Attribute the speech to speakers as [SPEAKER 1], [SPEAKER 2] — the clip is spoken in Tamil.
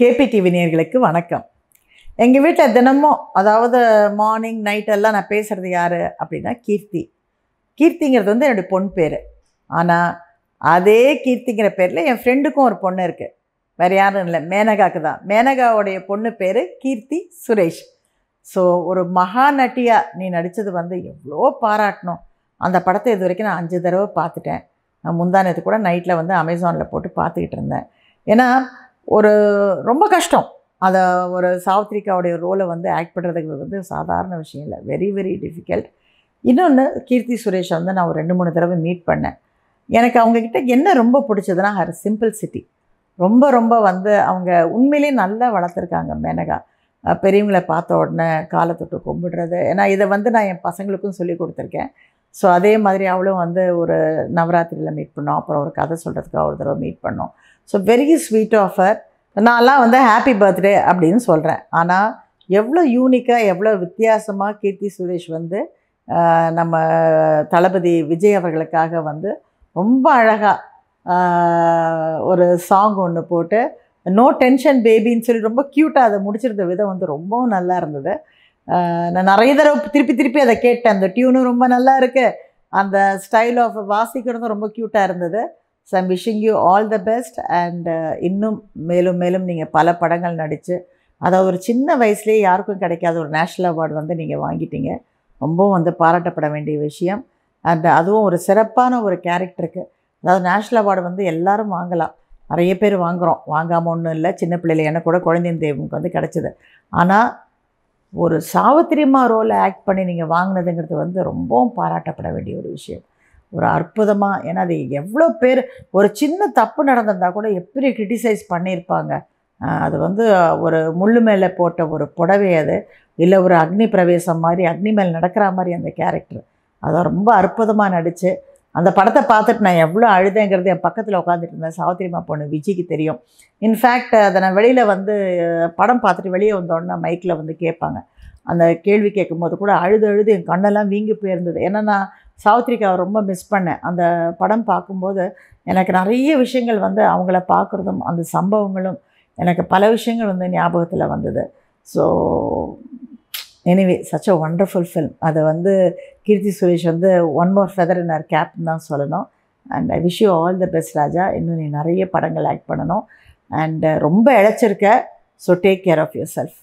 [SPEAKER 1] கேபி டிவி நேர்களுக்கு வணக்கம் எங்கள் வீட்டில் தினமும் அதாவது மார்னிங் நைட்டெல்லாம் நான் பேசுகிறது யார் அப்படின்னா கீர்த்தி கீர்த்திங்கிறது வந்து என்னுடைய பொண்ணு பேர் ஆனால் அதே கீர்த்திங்கிற பேரில் என் ஃப்ரெண்டுக்கும் ஒரு பொண்ணு இருக்குது வேறு யாரும் இல்லை மேனகாவுக்கு தான் மேனகாவுடைய பொண்ணு பேர் கீர்த்தி சுரேஷ் ஸோ ஒரு மகாநட்டியாக நீ நடித்தது வந்து எவ்வளோ பாராட்டணும் அந்த படத்தை இது வரைக்கும் நான் அஞ்சு தடவை பார்த்துட்டேன் நான் முந்தானத்து கூட நைட்டில் வந்து அமேசானில் போட்டு பார்த்துக்கிட்டு இருந்தேன் ஏன்னா ஒரு ரொம்ப கஷ்டம் அதை ஒரு சாவித்ரிக்காவுடைய ரோலை வந்து ஆக்ட் பண்ணுறதுங்கிறது வந்து சாதாரண விஷயம் இல்லை வெரி வெரி டிஃபிகல்ட் இன்னொன்று கீர்த்தி சுரேஷை வந்து நான் ஒரு ரெண்டு மூணு தடவை மீட் பண்ணேன் எனக்கு அவங்கக்கிட்ட என்ன ரொம்ப பிடிச்சதுன்னா ஹர் சிம்பிள் சிட்டி ரொம்ப ரொம்ப வந்து அவங்க உண்மையிலே நல்லா வளர்த்துருக்காங்க மேனகா பெரியவங்களை பார்த்த உடனே காலை தொட்டு கும்பிடுறது ஏன்னா இதை வந்து நான் என் பசங்களுக்கும் சொல்லி கொடுத்துருக்கேன் ஸோ அதே மாதிரி அவளும் வந்து ஒரு நவராத்திரியில் மீட் பண்ணோம் அப்புறம் ஒரு கதை சொல்கிறதுக்கு ஒரு தடவை மீட் பண்ணோம் ஸோ வெரி ஸ்வீட் ஆஃபர் நான்லாம் வந்து ஹாப்பி பர்த்டே அப்படின்னு சொல்கிறேன் ஆனால் எவ்வளோ யூனிக்காக எவ்வளோ வித்தியாசமாக கீர்த்தி சுரேஷ் வந்து நம்ம தளபதி விஜய் அவர்களுக்காக வந்து ரொம்ப அழகாக ஒரு சாங் ஒன்று போட்டு நோ டென்ஷன் பேபின்னு சொல்லி ரொம்ப க்யூட்டாக அதை முடிச்சிருந்த விதம் வந்து ரொம்பவும் நல்லா இருந்தது நான் நிறைய தடவை திருப்பி திருப்பி அதை கேட்டேன் அந்த டியூனும் ரொம்ப நல்லா இருக்குது அந்த ஸ்டைல் ஆஃப் வாசிக்கிறதும் ரொம்ப க்யூட்டாக இருந்தது so I'm wishing you all the best and இன்னும் மேலும் மேலும் நீங்கள் பல படங்கள் நடித்து அதை ஒரு சின்ன வயசுலேயே யாருக்கும் கிடைக்காத ஒரு நேஷ்னல் அவார்டு வந்து நீங்கள் வாங்கிட்டீங்க ரொம்பவும் வந்து பாராட்டப்பட வேண்டிய விஷயம் அண்ட் அதுவும் ஒரு சிறப்பான ஒரு கேரக்டருக்கு அதாவது நேஷ்னல் அவார்டு வந்து எல்லோரும் வாங்கலாம் நிறைய பேர் வாங்குகிறோம் வாங்காமல் ஒன்றும் இல்லை சின்ன பிள்ளையில எனக்கு கூட குழந்தையின் தெய்வமுக்கு வந்து கிடச்சிது ஆனால் ஒரு சாவத்திரியமாக ரோலை ஆக்ட் பண்ணி நீங்கள் வாங்கினதுங்கிறது வந்து ரொம்பவும் பாராட்டப்பட வேண்டிய ஒரு விஷயம் ஒரு அற்புதமாக ஏன்னா அது எவ்வளோ பேர் ஒரு சின்ன தப்பு நடந்திருந்தால் கூட எப்படி கிரிட்டிசைஸ் பண்ணியிருப்பாங்க அது வந்து ஒரு முள்ளு மேலே போட்ட ஒரு புடவை அது இல்லை ஒரு அக்னி பிரவேசம் மாதிரி அக்னி மேல் நடக்கிற மாதிரி அந்த கேரக்டர் அதை ரொம்ப அற்புதமாக நடித்து அந்த படத்தை பார்த்துட்டு நான் எவ்வளோ அழுதேங்கிறது என் பக்கத்தில் உட்காந்துட்டு இருந்தேன் சாவத்திரிமா பொண்ணு விஜிக்கு தெரியும் இன்ஃபேக்ட் அதை நான் வெளியில் வந்து படம் பார்த்துட்டு வெளியே வந்தோடனே மைக்கில் வந்து கேட்பாங்க அந்த கேள்வி கேட்கும்போது கூட அழுது அழுது என் கண்ணெல்லாம் வீங்கி போயிருந்தது ஏன்னா நான் சாவித்ரிக்காவை ரொம்ப மிஸ் பண்ணேன் அந்த படம் பார்க்கும்போது எனக்கு நிறைய விஷயங்கள் வந்து அவங்கள பார்க்குறதும் அந்த சம்பவங்களும் எனக்கு பல விஷயங்கள் வந்து ஞாபகத்தில் வந்தது so anyway such a wonderful film அதை வந்து கீர்த்தி சுரேஷ் வந்து one more feather in our கேப்னு தான் சொல்லணும் and I wish you all the best ராஜா இன்னும் நீ நிறைய படங்கள் ஆக்ட் பண்ணணும் அண்டு ரொம்ப இழைச்சிருக்க so take care of your self